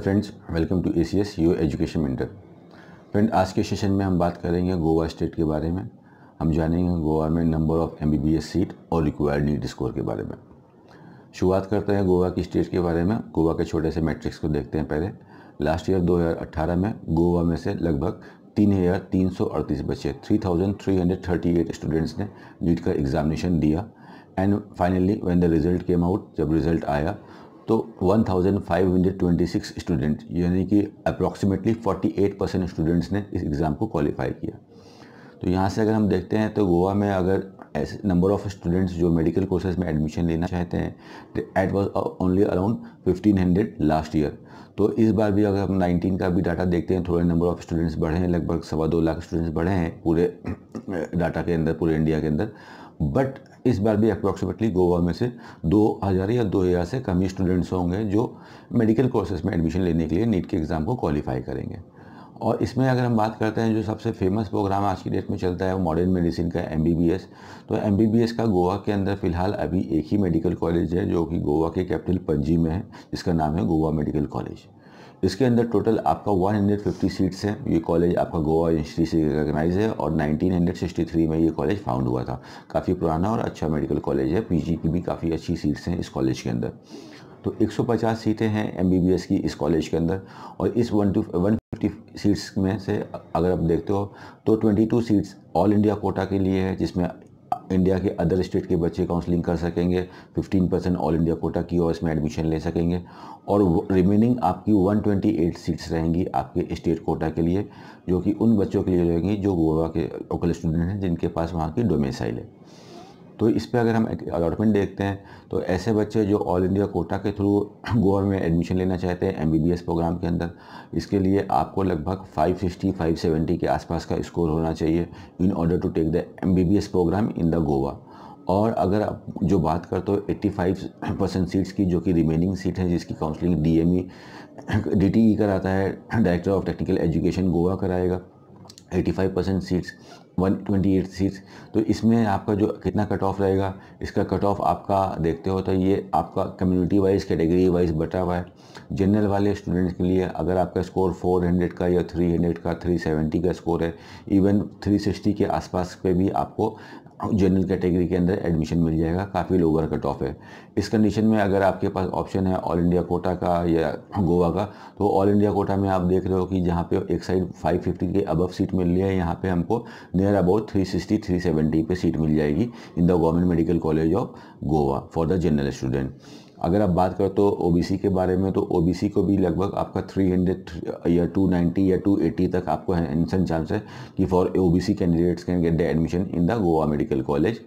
Hello friends welcome to A C S U education mentor friend आज के session में हम बात करेंगे गोवा स्टेट के बारे में हम जानेंगे गोवा में number of M B B S seat और रिक्वायर्ड नीट स्कोर के बारे में शुरुआत करते हैं गोवा की स्टेट के बारे में गोवा के छोटे से मैट्रिक्स को देखते हैं पहले लास्ट ईयर 2018 में गोवा में से लगभग तीन हज़ार तीन सौ अड़तीस बच्चे three thousand three hundred thirty eight students ने नीट का एग्जामिनेशन दिया and finally when the result came out जब रिज़ल्ट आया तो 1526 स्टूडेंट यानी कि अप्रॉक्सीमेटली 48 परसेंट स्टूडेंट्स ने इस एग्ज़ाम को क्वालिफाई किया तो यहाँ से अगर हम देखते हैं तो गोवा में अगर ऐसे नंबर ऑफ़ स्टूडेंट्स जो मेडिकल कोर्सेज में एडमिशन लेना चाहते हैं it was only around 1500 last year तो इस बार भी अगर हम 19 का भी डाटा देखते हैं थोड़े नंबर ऑफ़ स्टूडेंट्स बढ़े हैं लगभग सवा दो लाख स्टूडेंट्स बढ़े हैं पूरे डाटा के अंदर पूरे इंडिया के अंदर बट इस बार भी अप्रॉक्सीमेटली गोवा में से दो हज़ार या दो हज़ार से कम ही स्टूडेंट्स होंगे जो मेडिकल कोर्सेज में एडमिशन लेने के लिए नीट के एग्ज़ाम को क्वालिफाई करेंगे और इसमें अगर हम बात करते हैं जो सबसे फेमस प्रोग्राम आज की डेट में चलता है वो मॉडर्न मेडिसिन का एम तो एम का गोवा के अंदर फिलहाल अभी एक ही मेडिकल कॉलेज है जो कि गोवा के कैपिटल पणजी में है जिसका नाम है गोवा मेडिकल कॉलेज इसके अंदर टोटल आपका 150 सीट्स हैं ये कॉलेज आपका गोवा यूनिवर्सिटी से रिकगनाइज है और 1963 में ये कॉलेज फाउंड हुआ था काफ़ी पुराना और अच्छा मेडिकल कॉलेज है पीजी की भी काफ़ी अच्छी सीट्स हैं इस कॉलेज के अंदर तो 150 सीटें हैं एमबीबीएस की इस कॉलेज के अंदर और इस one two one fifty seats में से अगर आप देखते हो तो 22 सीट्स ऑल इंडिया कोटा के लिए है जिसमें इंडिया के अदर स्टेट के बच्चे काउंसलिंग कर सकेंगे 15 परसेंट ऑल इंडिया कोटा की और इसमें एडमिशन ले सकेंगे और रिमेनिंग आपकी 128 सीट्स रहेंगी आपके स्टेट कोटा के लिए जो कि उन बच्चों के लिए रहेंगी जो गोवा के लोकल स्टूडेंट हैं जिनके पास वहाँ की डोमेसाइल है तो इस पर अगर हम अलॉटमेंट देखते हैं तो ऐसे बच्चे जो ऑल इंडिया कोटा के थ्रू गोवा में एडमिशन लेना चाहते हैं एमबीबीएस प्रोग्राम के अंदर इसके लिए आपको लगभग 560 570 के आसपास का स्कोर होना चाहिए in order to take the MBBS program in the Goa और अगर आप जो बात करते हो एट्टी परसेंट सीट्स की जो कि रिमेनिंग सीट है जिसकी काउंसलिंग डी एम कराता है director of technical education Goa कराएगा 85 percent seats one twenty eight seats तो इसमें आपका जो कितना कट ऑफ रहेगा इसका कट ऑफ आपका देखते हो तो ये आपका कम्युनिटी वाइज कैटेगरी वाइज बटा हुआ है जनरल वाले स्टूडेंट के लिए अगर आपका स्कोर फोर हंड्रेड का या थ्री हंड्रेड का थ्री सेवेंटी का स्कोर है इवन थ्री सिक्सटी के आसपास पे भी आपको जनरल कैटेगरी के अंदर एडमिशन मिल जाएगा काफ़ी लोअर कट ऑफ है इस कंडीशन में अगर आपके पास ऑप्शन है ऑल इंडिया कोटा का या गोवा का तो ऑल इंडिया कोटा में आप देख रहे हो कि जहाँ पे एक साइड 550 के अबव सीट मिल रही है यहाँ पे हमको नियर नियर अबाउट 360 370 पे सीट मिल जाएगी in the government medical college of Goa for the general student अगर आप बात करो तो ओबीसी के बारे में तो ओबीसी को भी लगभग आपका 300 या 290 या 280 तक आपको एनसन चांस है कि for OBC candidates can get the admission in the Goa medical 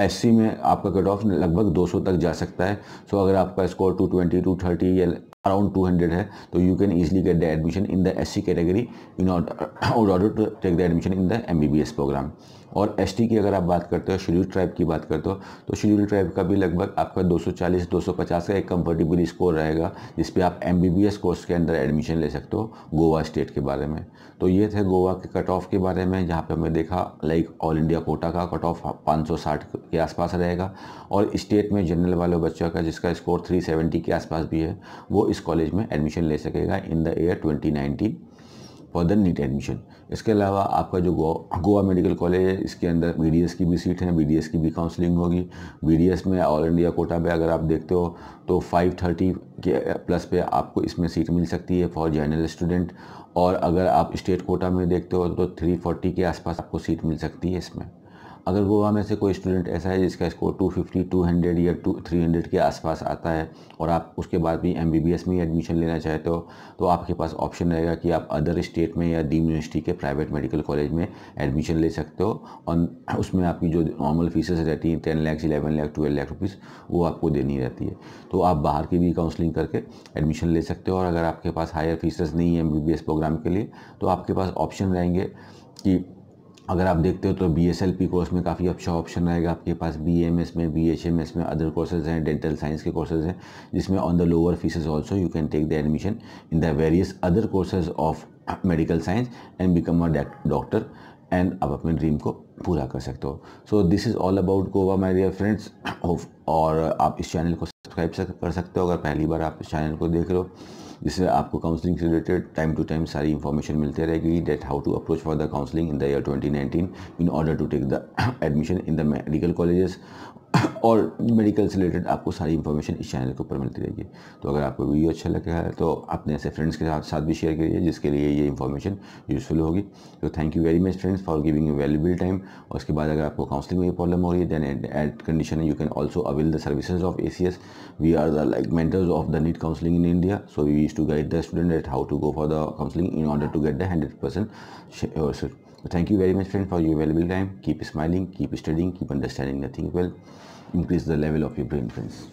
colleges में आपका कट ऑफ लगभग 200 तक जा सकता है सो so, अगर आपका स्कोर 220, 230 या अराउंड 200 है तो you can easily get the admission in the S C category in order to take the admission in the S program और एसटी की अगर आप बात करते हो शेड्यूल ट्राइब की बात करते हो तो शेड्यूल ट्राइब का भी लगभग आपका 240 250 का एक कम्फर्टेबल स्कोर रहेगा जिस पे आप एमबीबीएस कोर्स के अंदर एडमिशन ले सकते हो गोवा स्टेट के बारे में तो ये थे गोवा के कट ऑफ के बारे में जहाँ पर हमने देखा लाइक ऑल इंडिया कोटा का कट ऑफ पाँच के आसपास रहेगा और स्टेट में जनरल वाले बच्चों का जिसका स्कोर थ्री के आसपास भी है वो इस कॉलेज में एडमिशन ले सकेगा in the year twenty further NEET admission इसके अलावा आपका जो गोवा मेडिकल कॉलेज है इसके अंदर बी की भी सीट है बी की भी काउंसलिंग होगी बी में ऑल इंडिया कोटा पे अगर आप देखते हो तो 530 के प्लस पे आपको इसमें सीट मिल सकती है फॉर जनरल स्टूडेंट और अगर आप स्टेट कोटा में देखते हो तो 340 के आसपास आपको सीट मिल सकती है इसमें अगर गोवा में से कोई स्टूडेंट ऐसा है जिसका स्कोर 250, 200 या 300 के आसपास आता है और आप उसके बाद भी एम में एडमिशन लेना चाहते हो तो आपके पास ऑप्शन रहेगा कि आप अदर स्टेट में या डीम यूनिवर्सिटी के प्राइवेट मेडिकल कॉलेज में एडमिशन ले सकते हो और उसमें आपकी जो नॉर्मल फीसेस रहती हैं ten lakhs eleven lakh twelve lakh rupees वो आपको देनी रहती है तो आप बाहर की भी काउंसलिंग करके एडमिशन ले सकते हो और अगर आपके पास हायर फीसेस नहीं है एम प्रोग्राम के लिए तो आपके पास ऑप्शन रहेंगे कि अगर आप देखते हो तो B S L P course में काफ़ी अच्छा ऑप्शन रहेगा आपके पास बी एम एस में बी एच एम एस में अदर कोर्सेज हैं डेंटल साइंस के कोर्सेज हैं जिसमें on the lower fees also you can take the admission in the various other courses of medical science and become a doctor and आप अपने dream को पूरा कर सकते हो so this is all about Goa my dear friends और आप इस चैनल को सब्सक्राइब कर सकते हो अगर पहली बार आप इस चैनल को देख रहे हो जिससे आपको काउंसलिंग से रिलेटेड टाइम टू टाइम सारी इन्फॉर्मेशन मिलते रहेगी date how to approach for the counselling in the year 2019 in order to take the admission in the medical colleges और मेडिकल से रिलेटेड आपको सारी इन्फॉर्मेशन इस चैनल के ऊपर मिलती रहेगी तो अगर आपको वीडियो अच्छा रहा है तो अपने ऐसे फ्रेंड्स के साथ साथ भी शेयर करिए जिसके लिए ये इन्फॉर्मेशन यूज़फुल होगी तो thank you very much friends for giving you valuable time और उसके बाद अगर आपको काउंसलिंग में प्रॉब्लम हो रही है then at condition you can also avail the services of A C S we are the like mentors of the NEET counselling in India so we use to guide the student at how to go for the counselling in order to get the hundred percent So thank you very much friend for your valuable time. Keep smiling, keep studying, keep understanding the thing well. Increase the level of your brain friends.